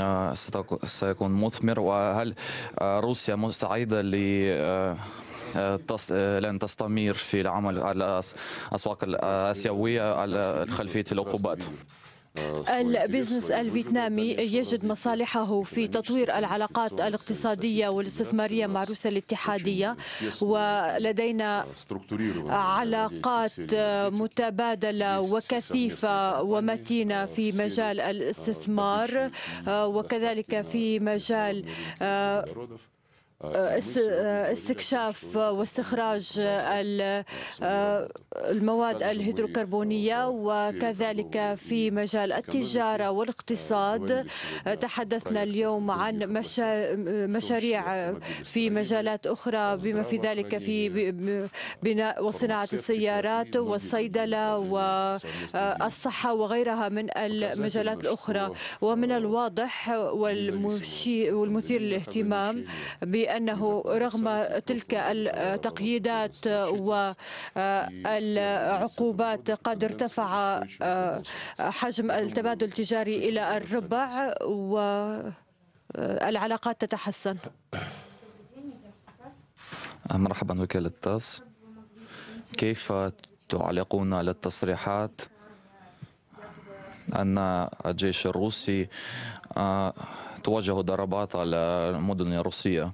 آه، سيكون مثمر وهل آه، روسيا مستعدة ل آه، لن تستمر في العمل على الأسواق الآسيوية على خلفية العقوبات البزنس الفيتنامي يجد مصالحه في تطوير العلاقات الاقتصادية والاستثمارية مع روسيا الاتحادية ولدينا علاقات متبادلة وكثيفة ومتينة في مجال الاستثمار وكذلك في مجال استكشاف واستخراج المواد الهيدروكربونية وكذلك في مجال التجارة والاقتصاد تحدثنا اليوم عن مشاريع في مجالات أخرى بما في ذلك في بناء وصناعة السيارات والصيدلة والصحة وغيرها من المجالات الأخرى ومن الواضح والمثير للاهتمام بأن بأنه رغم تلك التقييدات والعقوبات قد ارتفع آه، حجم التبادل التجاري إلى الربع والعلاقات تتحسن مرحبا وكالة تاس كيف تعلقون على التصريحات أن الجيش الروسي آه، توجه ضربات على مدن الروسية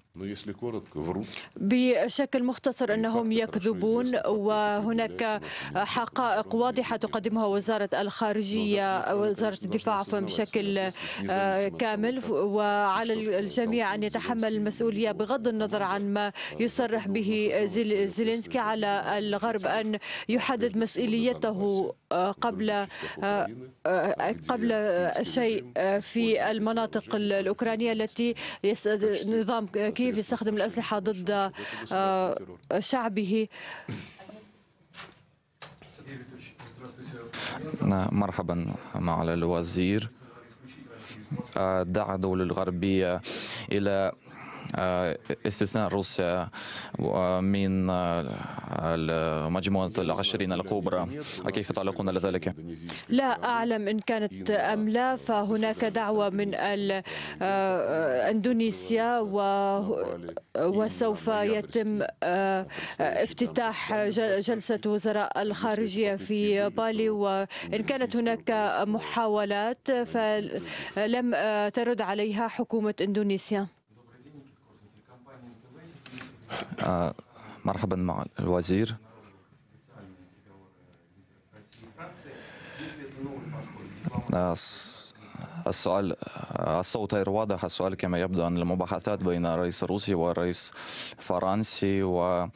بشكل مختصر أنهم يكذبون وهناك حقائق واضحة تقدمها وزارة الخارجية وزارة الدفاع بشكل آه، كامل وعلى الجميع أن يتحمل المسؤولية بغض النظر عن ما يصرح به زيلينسكي على الغرب أن يحدد مسؤوليته قبل آه، آه، قبل آه، شيء في المناطق الأوكرانية التي نظام كيف يستخدم الأسلحة ضد شعبه مرحبا مع الوزير دعا الدول الغربية إلى آه، استثناء روسيا من آه، مجموعة العشرين الكبرى كيف تعلقون على ذلك؟ لا أعلم إن كانت أم لا فهناك دعوة من آه، اندونيسيا وسوف يتم افتتاح جلسة وزراء الخارجية في بالي وإن كانت هناك محاولات فلم ترد عليها حكومة إندونيسيا آه، مرحبا مع الوزير آه، السؤال آه، الصوت غير واضح السؤال كما يبدو أن المباحثات بين الرئيس الروسي والرئيس الفرنسي و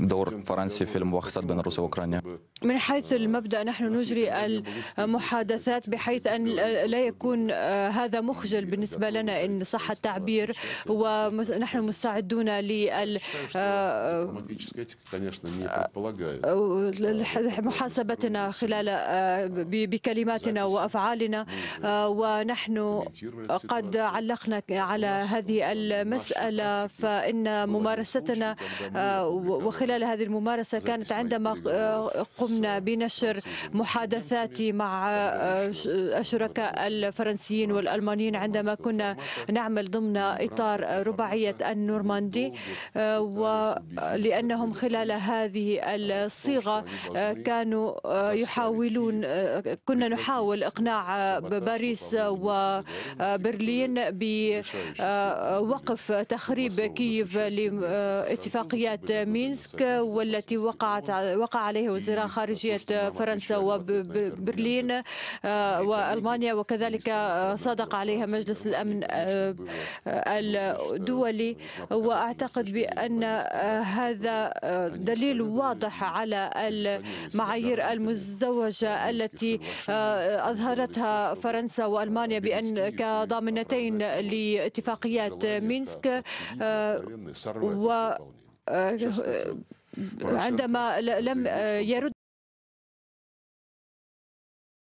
دور فرنسي في المواخصات بين روسيا واوكرانيا؟ من حيث المبدا نحن نجري المحادثات بحيث ان لا يكون آه، هذا مخجل بالنسبه لنا ان صح التعبير آه، آه، ونحن مستعدون لمحاسبتنا محاسبتنا خلال بكلماتنا وافعالنا ونحن قد علقنا على هذه المساله فان ممارستنا وخلال هذه الممارسة كانت عندما قمنا بنشر محادثاتي مع آه، الشركاء الفرنسيين والألمانيين عندما آه، آه، كنا نعمل ضمن إطار رباعية النورماندي ولأنهم خلال هذه الصيغة كانوا يحاولون كنا نحاول إقناع باريس وبرلين بوقف تخريب كييف لاتفاقيات مينسك والتي وقعت وقع عليها وزراء خارجية فرنسا وبرلين آه، وألمانيا وكذلك صادق عليها مجلس الأمن آه، الدولي وأعتقد بأن آه، هذا دليل واضح على المعايير المزدوجه التي أظهرتها فرنسا وألمانيا بأن كضامنتين لاتفاقيات مينسك و آه، آه، عندما لم آه، يرد